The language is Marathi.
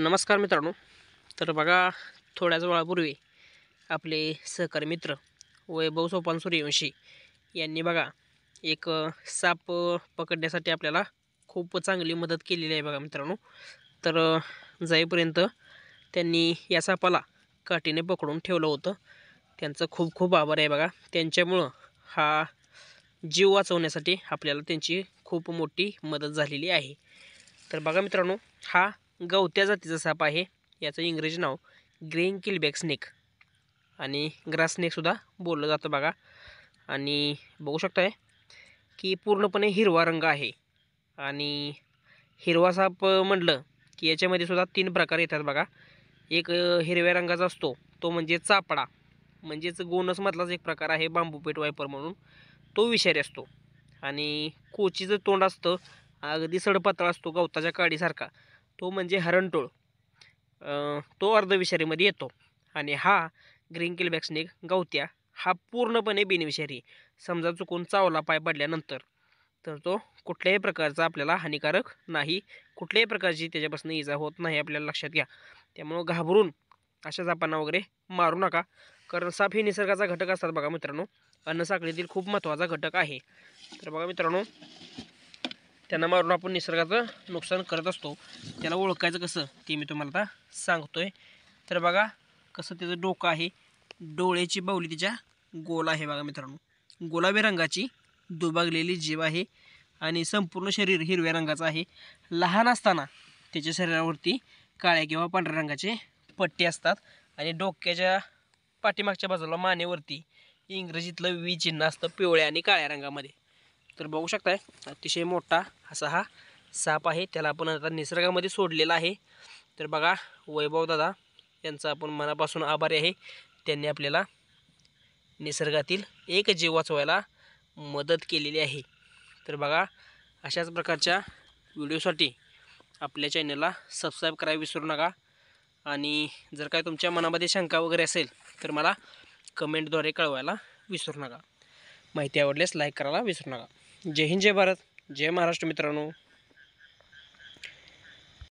नमस्कार मित्रांनो तर बघा थोड्याच वेळापूर्वी आपले सहकारी मित्र वैभव सोपान सूर्यवंशी यांनी बघा एक साप पकडण्यासाठी आपल्याला खूप चांगली मदत केलेली आहे बघा मित्रांनो तर जाईपर्यंत त्यांनी या सापाला काठीने पकडून ठेवलं होतं त्यांचं खूप खूप आभार आहे बघा त्यांच्यामुळं हा जीव वाचवण्यासाठी आपल्याला त्यांची खूप मोठी मदत झालेली आहे तर बघा मित्रांनो हा गवत्या जातीचा साप आहे याचं इंग्रजी नाव ग्रेन किलबॅक स्नेक आणि ग्रास स्नेकसुद्धा बोललं जातं बघा आणि बघू शकताय की पूर्णपणे हिरवा रंग आहे आणि हिरवा साप म्हटलं की याच्यामध्ये सुद्धा तीन प्रकार येतात बघा एक हिरव्या रंगाचा असतो तो म्हणजे चापडा म्हणजेच गोनसमधलाच एक प्रकार आहे बांबू पेट वायपर म्हणून तो विषारी असतो आणि कोचीचं तोंड असतं अगदी सडपातळ असतो गवताच्या काडीसारखा तो म्हणजे हरणटोळ तो अर्धविषारीमध्ये येतो आणि हा ग्रीन बॅक्सनेक गवत्या हा पूर्णपणे बिनविषारी समजा चुकून चावला पाय पडल्यानंतर तर तो कुठल्याही प्रकारचा आपल्याला हानिकारक नाही कुठल्याही प्रकारची त्याच्यापासून इजा होत नाही आपल्याला लक्षात घ्या त्यामुळं घाबरून अशा जापांना वगैरे मारू नका कारण साप हे निसर्गाचा घटक असतात बघा मित्रांनो अन्नसाखळीतील खूप महत्त्वाचा घटक आहे तर बघा मित्रांनो त्यांना मारून आपण निसर्गाचं नुकसान करत असतो त्याला ओळखायचं कसं ते मी तुम्हाला आता सांगतोय तर बघा कसं त्याचं डोकं आहे डोळ्याची बावली तिच्या गोल आहे बघा मित्रांनो गुलाबी रंगाची दुबागलेली जीव आहे आणि संपूर्ण शरीर हिरव्या रंगाचं आहे लहान असताना त्याच्या शरीरावरती काळ्या किंवा पांढऱ्या रंगाचे पट्टे असतात आणि डोक्याच्या पाठीमागच्या बाजूला मानेवरती इंग्रजीतलं वी चिन्ह असतं पिवळ्या आणि काळ्या रंगामध्ये तर बघू शकताय अतिशय मोठा असा हा साप आहे त्याला आपण आता निसर्गामध्ये सोडलेला आहे तर बघा वैभव दादा यांचा आपण मनापासून आभारी आहे त्यांनी आपल्याला निसर्गातील एक जीव वाचवायला मदत केलेली आहे तर बघा अशाच प्रकारच्या व्हिडिओसाठी आपल्या चॅनलला सबस्क्राईब करायला विसरू नका आणि जर काय तुमच्या मनामध्ये शंका वगैरे असेल तर मला कमेंटद्वारे कळवायला विसरू नका माहिती आवडल्यास लाईक करायला विसरू नका जय हिंद जय भारत जय महाराष्ट्र मित्रांनो